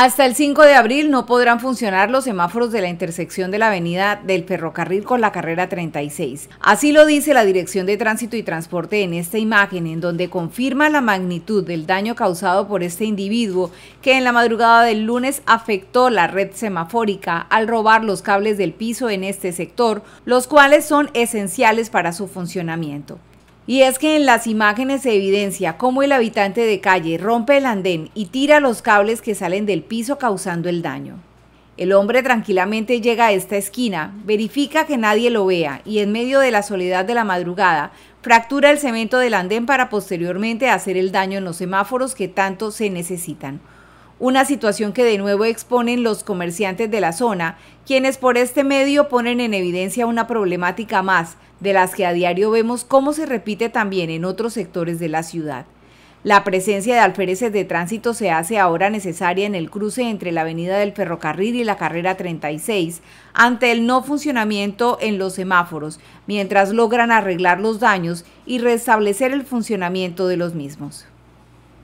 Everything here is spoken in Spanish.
Hasta el 5 de abril no podrán funcionar los semáforos de la intersección de la avenida del ferrocarril con la carrera 36. Así lo dice la Dirección de Tránsito y Transporte en esta imagen, en donde confirma la magnitud del daño causado por este individuo que en la madrugada del lunes afectó la red semafórica al robar los cables del piso en este sector, los cuales son esenciales para su funcionamiento. Y es que en las imágenes se evidencia cómo el habitante de calle rompe el andén y tira los cables que salen del piso causando el daño. El hombre tranquilamente llega a esta esquina, verifica que nadie lo vea y en medio de la soledad de la madrugada fractura el cemento del andén para posteriormente hacer el daño en los semáforos que tanto se necesitan. Una situación que de nuevo exponen los comerciantes de la zona, quienes por este medio ponen en evidencia una problemática más, de las que a diario vemos cómo se repite también en otros sectores de la ciudad. La presencia de alféreces de tránsito se hace ahora necesaria en el cruce entre la avenida del ferrocarril y la carrera 36 ante el no funcionamiento en los semáforos, mientras logran arreglar los daños y restablecer el funcionamiento de los mismos.